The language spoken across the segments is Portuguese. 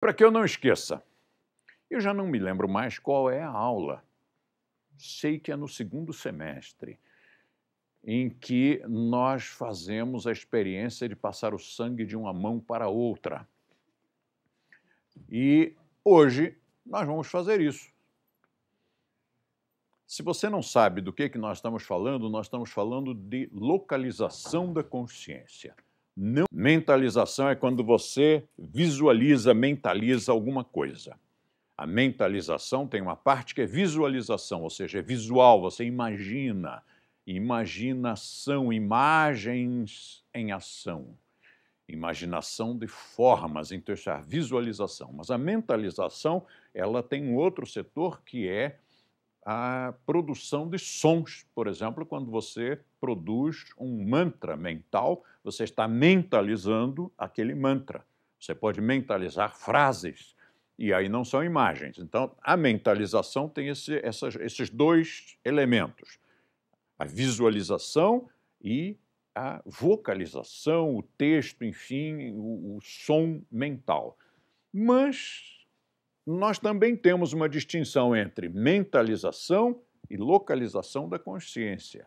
Para que eu não esqueça, eu já não me lembro mais qual é a aula. Sei que é no segundo semestre, em que nós fazemos a experiência de passar o sangue de uma mão para outra. E hoje nós vamos fazer isso. Se você não sabe do que, que nós estamos falando, nós estamos falando de localização da consciência. Não. Mentalização é quando você visualiza, mentaliza alguma coisa. A mentalização tem uma parte que é visualização, ou seja, é visual, você imagina. Imaginação, imagens em ação. Imaginação de formas, então isso é a visualização. Mas a mentalização, ela tem um outro setor que é a produção de sons. Por exemplo, quando você produz um mantra mental, você está mentalizando aquele mantra. Você pode mentalizar frases, e aí não são imagens. Então, a mentalização tem esse, essas, esses dois elementos: a visualização e a vocalização, o texto, enfim, o, o som mental. Mas nós também temos uma distinção entre mentalização e localização da consciência.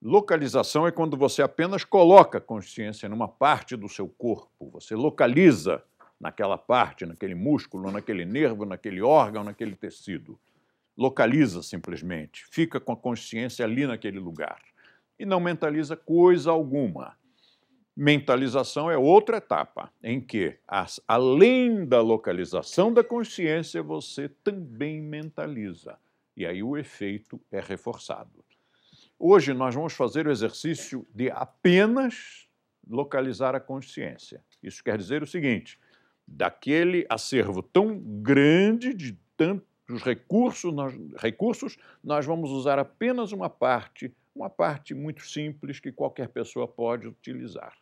Localização é quando você apenas coloca a consciência numa parte do seu corpo, você localiza naquela parte, naquele músculo, naquele nervo, naquele órgão, naquele tecido. Localiza simplesmente, fica com a consciência ali naquele lugar e não mentaliza coisa alguma. Mentalização é outra etapa em que, as, além da localização da consciência, você também mentaliza. E aí o efeito é reforçado. Hoje nós vamos fazer o exercício de apenas localizar a consciência. Isso quer dizer o seguinte: daquele acervo tão grande de tantos recursos, nós, recursos, nós vamos usar apenas uma parte, uma parte muito simples que qualquer pessoa pode utilizar.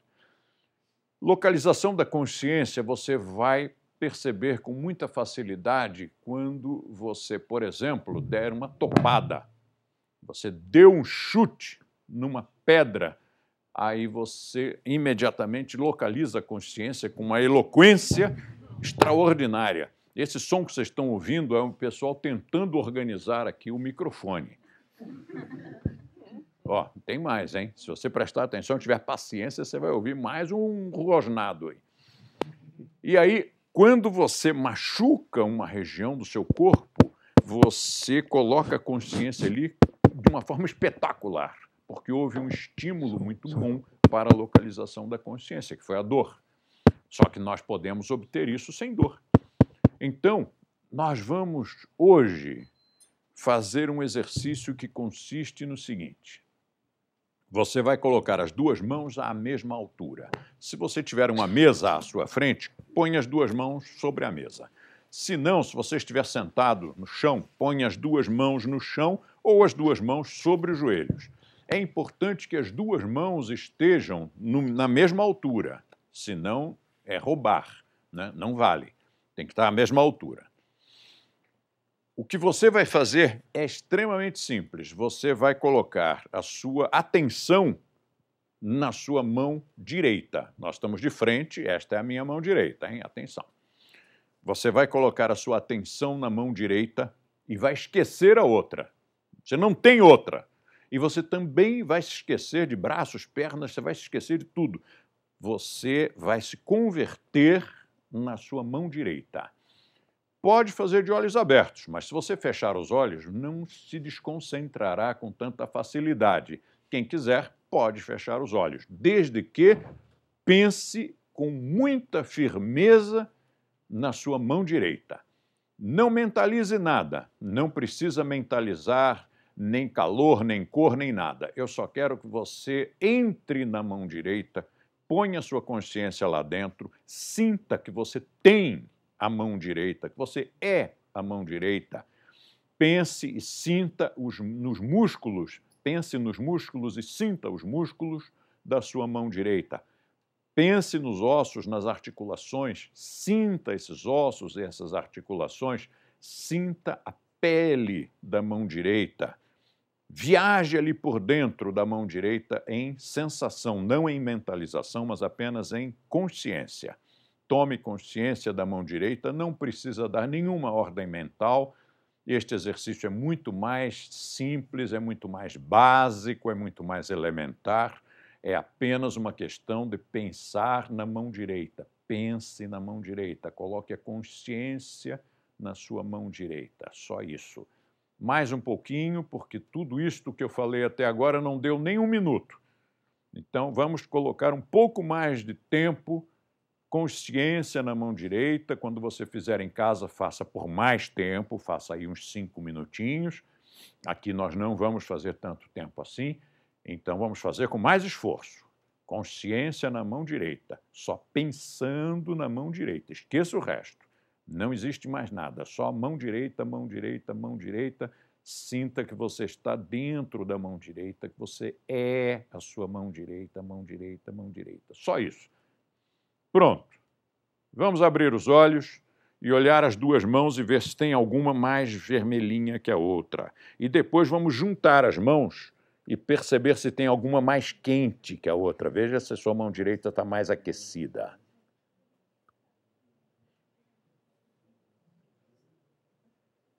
Localização da consciência você vai perceber com muita facilidade quando você, por exemplo, der uma topada. Você deu um chute numa pedra, aí você imediatamente localiza a consciência com uma eloquência extraordinária. Esse som que vocês estão ouvindo é o pessoal tentando organizar aqui o microfone. Ó, tem mais, hein? Se você prestar atenção, tiver paciência, você vai ouvir mais um rosnado aí. E aí, quando você machuca uma região do seu corpo, você coloca a consciência ali de uma forma espetacular, porque houve um estímulo muito bom para a localização da consciência, que foi a dor. Só que nós podemos obter isso sem dor. Então, nós vamos hoje fazer um exercício que consiste no seguinte: você vai colocar as duas mãos à mesma altura. Se você tiver uma mesa à sua frente, põe as duas mãos sobre a mesa. Se não, se você estiver sentado no chão, põe as duas mãos no chão ou as duas mãos sobre os joelhos. É importante que as duas mãos estejam no, na mesma altura, senão é roubar, né? não vale. Tem que estar à mesma altura. O que você vai fazer é extremamente simples. Você vai colocar a sua atenção na sua mão direita. Nós estamos de frente, esta é a minha mão direita, hein? Atenção. Você vai colocar a sua atenção na mão direita e vai esquecer a outra. Você não tem outra. E você também vai se esquecer de braços, pernas, você vai se esquecer de tudo. Você vai se converter na sua mão direita. Pode fazer de olhos abertos, mas se você fechar os olhos, não se desconcentrará com tanta facilidade. Quem quiser pode fechar os olhos, desde que pense com muita firmeza na sua mão direita. Não mentalize nada, não precisa mentalizar nem calor, nem cor, nem nada. Eu só quero que você entre na mão direita, ponha sua consciência lá dentro, sinta que você tem a mão direita, que você é a mão direita. Pense e sinta os, nos músculos, pense nos músculos e sinta os músculos da sua mão direita. Pense nos ossos, nas articulações, sinta esses ossos e essas articulações, sinta a pele da mão direita. Viaje ali por dentro da mão direita em sensação, não em mentalização, mas apenas em consciência tome consciência da mão direita, não precisa dar nenhuma ordem mental. Este exercício é muito mais simples, é muito mais básico, é muito mais elementar. É apenas uma questão de pensar na mão direita. Pense na mão direita, coloque a consciência na sua mão direita. Só isso. Mais um pouquinho, porque tudo isto que eu falei até agora não deu nem um minuto. Então vamos colocar um pouco mais de tempo consciência na mão direita. Quando você fizer em casa, faça por mais tempo, faça aí uns cinco minutinhos. Aqui nós não vamos fazer tanto tempo assim, então vamos fazer com mais esforço. Consciência na mão direita, só pensando na mão direita, esqueça o resto. Não existe mais nada, só mão direita, mão direita, mão direita. Sinta que você está dentro da mão direita, que você é a sua mão direita, mão direita, mão direita. Só isso. Pronto. Vamos abrir os olhos e olhar as duas mãos e ver se tem alguma mais vermelhinha que a outra. E depois vamos juntar as mãos e perceber se tem alguma mais quente que a outra. Veja se a sua mão direita está mais aquecida.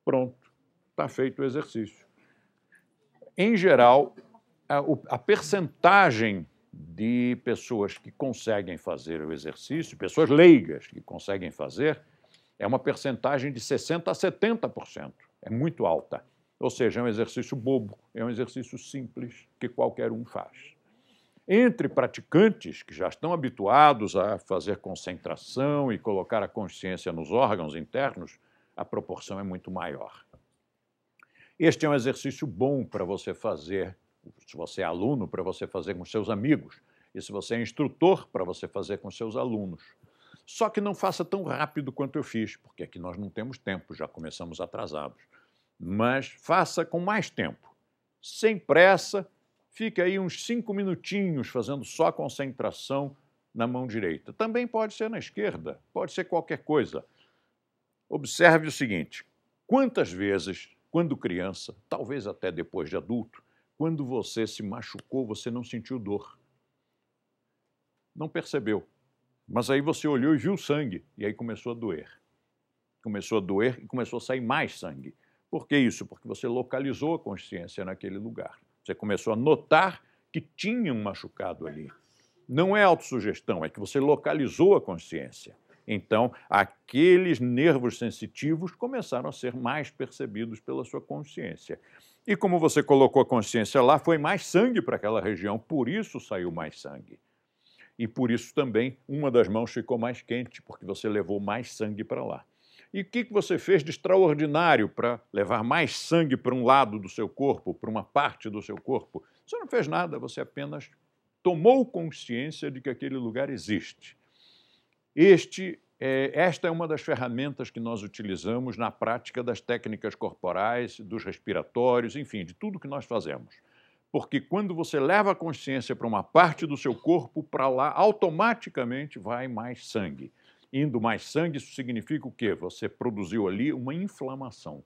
Pronto, está feito o exercício. Em geral, a, a percentagem de pessoas que conseguem fazer o exercício, pessoas leigas que conseguem fazer, é uma percentagem de 60% a 70%. É muito alta. Ou seja, é um exercício bobo, é um exercício simples que qualquer um faz. Entre praticantes que já estão habituados a fazer concentração e colocar a consciência nos órgãos internos, a proporção é muito maior. Este é um exercício bom para você fazer se você é aluno, para você fazer com seus amigos, e se você é instrutor, para você fazer com seus alunos. Só que não faça tão rápido quanto eu fiz, porque aqui nós não temos tempo, já começamos atrasados. Mas faça com mais tempo, sem pressa, fique aí uns cinco minutinhos fazendo só concentração na mão direita. Também pode ser na esquerda, pode ser qualquer coisa. Observe o seguinte: quantas vezes, quando criança, talvez até depois de adulto, quando você se machucou, você não sentiu dor. Não percebeu. Mas aí você olhou e viu sangue, e aí começou a doer. Começou a doer e começou a sair mais sangue. Por que isso? Porque você localizou a consciência naquele lugar. Você começou a notar que tinha um machucado ali. Não é autossugestão, é que você localizou a consciência. Então, aqueles nervos sensitivos começaram a ser mais percebidos pela sua consciência. E como você colocou a consciência lá, foi mais sangue para aquela região, por isso saiu mais sangue. E por isso também uma das mãos ficou mais quente, porque você levou mais sangue para lá. E o que, que você fez de extraordinário para levar mais sangue para um lado do seu corpo, para uma parte do seu corpo? Você não fez nada, você apenas tomou consciência de que aquele lugar existe. Este é, esta é uma das ferramentas que nós utilizamos na prática das técnicas corporais, dos respiratórios, enfim, de tudo que nós fazemos. Porque quando você leva a consciência para uma parte do seu corpo, para lá automaticamente vai mais sangue. Indo mais sangue, isso significa o quê? Você produziu ali uma inflamação.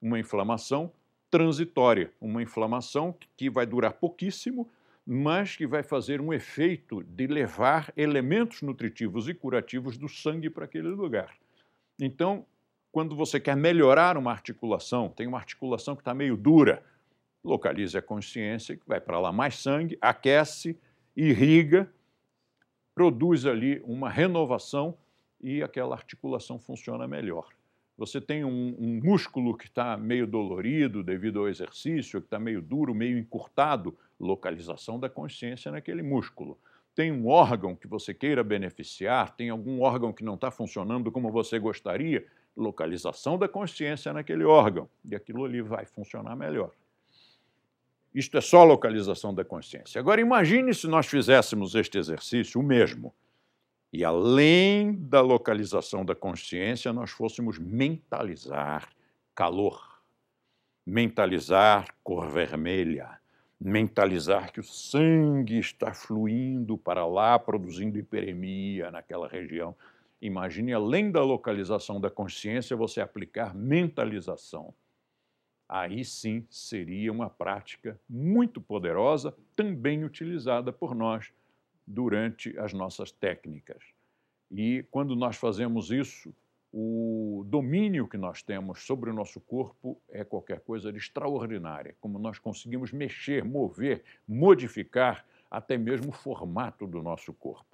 Uma inflamação transitória, uma inflamação que vai durar pouquíssimo, mas que vai fazer um efeito de levar elementos nutritivos e curativos do sangue para aquele lugar. Então, quando você quer melhorar uma articulação, tem uma articulação que está meio dura, localize a consciência, vai para lá mais sangue, aquece, irriga, produz ali uma renovação e aquela articulação funciona melhor. Você tem um, um músculo que está meio dolorido devido ao exercício, que está meio duro, meio encurtado, localização da consciência naquele músculo. Tem um órgão que você queira beneficiar, tem algum órgão que não está funcionando como você gostaria, localização da consciência naquele órgão, e aquilo ali vai funcionar melhor. Isto é só localização da consciência. Agora, imagine se nós fizéssemos este exercício, o mesmo, e além da localização da consciência, nós fôssemos mentalizar calor, mentalizar cor vermelha, mentalizar que o sangue está fluindo para lá, produzindo hiperemia naquela região. Imagine, além da localização da consciência, você aplicar mentalização. Aí sim seria uma prática muito poderosa, também utilizada por nós durante as nossas técnicas. E quando nós fazemos isso o domínio que nós temos sobre o nosso corpo é qualquer coisa de extraordinária, como nós conseguimos mexer, mover, modificar até mesmo o formato do nosso corpo.